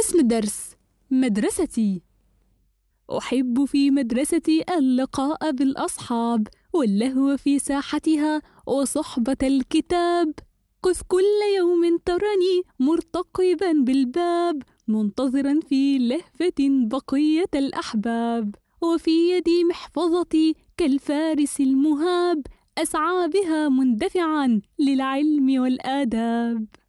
اسم الدرس مدرستي أحب في مدرستي اللقاء بالأصحاب واللهو في ساحتها وصحبة الكتاب قف كل يوم ترني مرتقبا بالباب منتظرا في لهفة بقية الأحباب وفي يدي محفظتي كالفارس المهاب أسعى بها مندفعا للعلم والآداب